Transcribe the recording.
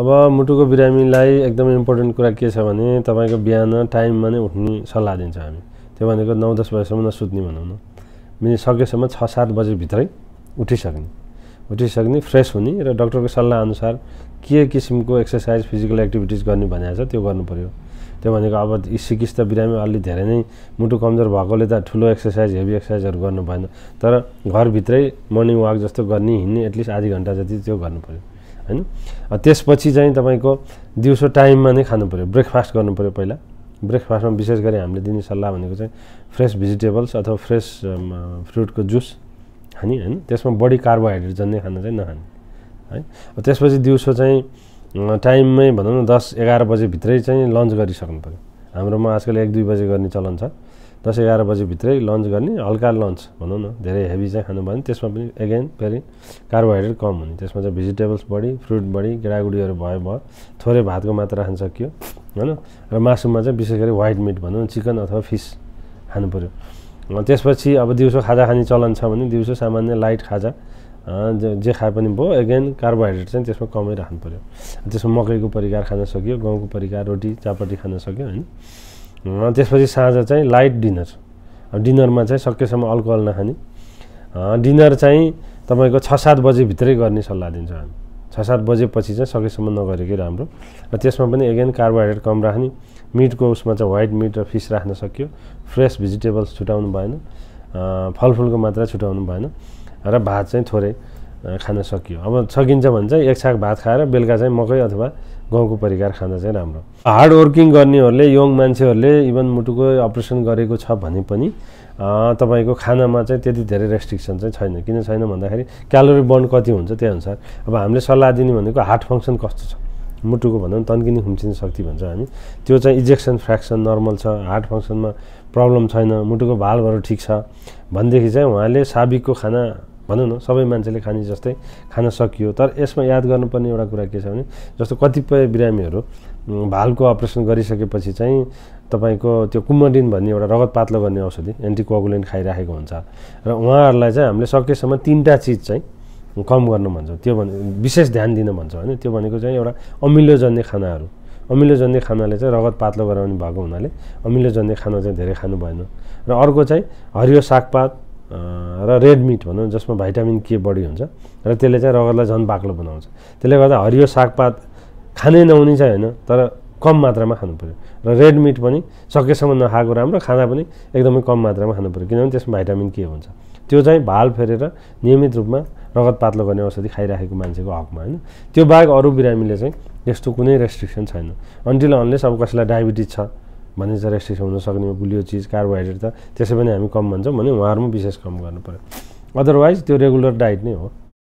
अब मुटुको बिरामीलाई एकदमै इम्पोर्टेन्ट कुरा के छ भने तपाईँको बिहान टाइममा नै उठ्ने सल्लाह दिन्छ हामी त्यो भनेको नौ दस बजीसम्म नसुत्ने भनौँ न मिनी सकेसम्म छ सात बजीभित्रै उठिसक्ने उठिसक्ने फ्रेस हुने र डक्टरको अनुसार के किसिमको एक्सर्साइज फिजिकल एक्टिभिटिज गर्ने भनेको छ त्यो गर्नुपऱ्यो त्यो भनेको अब सिकिस् त बिरामी अलि धेरै नै मुटु कमजोर भएकोले त ठुलो एक्सर्साइज हेभी एक्सर्साइजहरू गर्नु भएन तर घरभित्रै मर्निङ वाक जस्तो गर्ने हिँड्ने एटलिस्ट आधी घन्टा जति त्यो गर्नु पऱ्यो होइन त्यसपछि चाहिँ तपाईँको दिउँसो टाइममा नै खानु पऱ्यो ब्रेकफास्ट गर्नु पऱ्यो पहिला ब्रेकफास्टमा विशेष गरी हामीले दिने सल्लाह भनेको चाहिँ फ्रेस भेजिटेबल्स अथवा फ्रेस फ्रुटको जुस खाने होइन त्यसमा बढी कार्बोहाइड्रेट जन्ने खाना चाहिँ नखाने है त्यसपछि दिउँसो चाहिँ टाइममै भनौँ न दस एघार बजीभित्रै चाहिँ लन्च गरिसक्नु पऱ्यो हाम्रोमा आजकल एक दुई बजे गर्ने चलन छ दस एघार बजीभित्रै लन्च गर्ने हल्का लन्च भनौँ न धेरै हेभी चाहिँ खानु भने त्यसमा पनि एगेन फेरि कार्बोहाइड्रेट कम हुने त्यसमा चाहिँ भेजिटेबल्स बढी फ्रुट बढी गेडागुडीहरू भयो भयो थोरै भातको मात्रा खान सकियो होइन र मासुमा चाहिँ विशेष गरी वाइट मिट भनौँ चिकन अथवा फिस खानु पऱ्यो त्यसपछि अब दिउँसो खाजा खाने चलन छ भने दिउँसो सामान्य लाइट खाजा जे खाए पनि भयो एगेन कार्बोहाइड्रेट चाहिँ त्यसमा कमै राख्नु पऱ्यो त्यसमा मकैको परिकार खान सकियो गहुँको परिकार रोटी चापटी खान सक्यो होइन त्यसपछि साँझ चाहिँ लाइट डिनर डिनरमा चाहिँ सकेसम्म अल्कोहल नखाने डिनर चाहिँ तपाईँको छ सात बजीभित्रै गर्ने सल्लाह दिन्छौँ हामी छ सात बजेपछि चाहिँ सकेसम्म नगरेकै राम्रो र त्यसमा पनि एगेन कार्बोहाइड्रेट कम राख्ने मिटको उसमा चाहिँ व्हाइट मिट र फिस राख्न सक्यो फ्रेस भेजिटेबल्स छुट्याउनु भएन फलफुलको मात्रा छुट्याउनु भएन र भात चाहिँ थोरै खान सकियो अब सकिन्छ भने चाहिँ एक साग भात खाएर बेलुका चाहिँ मकै अथवा गहुँको परिकार खान चाहिँ राम्रो हार्ड वर्किङ गर्नेहरूले यङ मान्छेहरूले इभन मुटुको अपरेसन गरेको छ भने पनि तपाईँको खानामा चाहिँ त्यति धेरै रेस्ट्रिक्सन चाहिँ छैन किन छैन भन्दाखेरि क्यालोरी बर्न कति हुन्छ त्यही अनुसार अब हामीले सल्लाह दिने भनेको हार्ट फङ्सन कस्तो छ मुटुको भनौँ तन्किने खुम्चिने शक्ति भन्छ हामी त्यो चाहिँ इजेक्सन फ्रेक्सन नर्मल छ हार्ट फङ्सनमा प्रब्लम छैन मुटुको भालहरू ठिक छ भनेदेखि चाहिँ उहाँले साबिकको खाना भनौँ न सबै मान्छेले खाने जस्तै खान सकियो तर यसमा याद गर्नुपर्ने एउटा कुरा के छ भने जस्तो कतिपय बिरामीहरू भालको अपरेसन गरिसकेपछि चाहिँ तपाईँको त्यो कुमडिन भन्ने एउटा रगत पातलो गर्ने औषधि एन्टिकोगुलेन्ट खाइराखेको हुन्छ र उहाँहरूलाई चाहिँ हामीले सकेसम्म तिनवटा चिज चाहिँ कम गर्नु भन्छौँ त्यो भने विशेष ध्यान दिनु भन्छौँ होइन त्यो भनेको चाहिँ एउटा अमिलोजन्य खानाहरू अमिलोजन्य खानाले चाहिँ रगत पातलो गराउने भएको हुनाले अमिलोजन्य खाना चाहिँ धेरै खानु भएन र अर्को चाहिँ हरियो सागपात र रेड मिट भनौँ जसमा भाइटामिन के बढी हुन्छ र त्यसले चाहिँ रगतलाई झन् बाक्लो बनाउँछ त्यसले गर्दा हरियो सागपात खानै नहुने चाहिँ होइन तर कम मात्रामा खानु पऱ्यो र रेड मिट पनि सकेसम्म नखाएको राम्रो खाँदा पनि एकदमै कम मात्रामा खानु पऱ्यो किनभने त्यसमा भाइटामिन के हुन्छ त्यो चाहिँ भाल फेरेर नियमित रूपमा रगत पातलो गर्ने औषधि खाइराखेको मान्छेको हकमा होइन त्यो बाहेक अरू बिरामीले चाहिँ यस्तो कुनै रेस्ट्रिक्सन छैन अन्टिल अनलेस अब कसैलाई डायबिटिज छ भनिन्छ रेस्ट्रिक्सन हुन सक्ने गुलियो चिज कार्बोहाइड्रेट त त्यसै पनि हामी कम भन्छौँ भने उहाँहरूमा विशेष कम गर्नु पऱ्यो अदरवाइज त्यो रेगुलर डाइट नै हो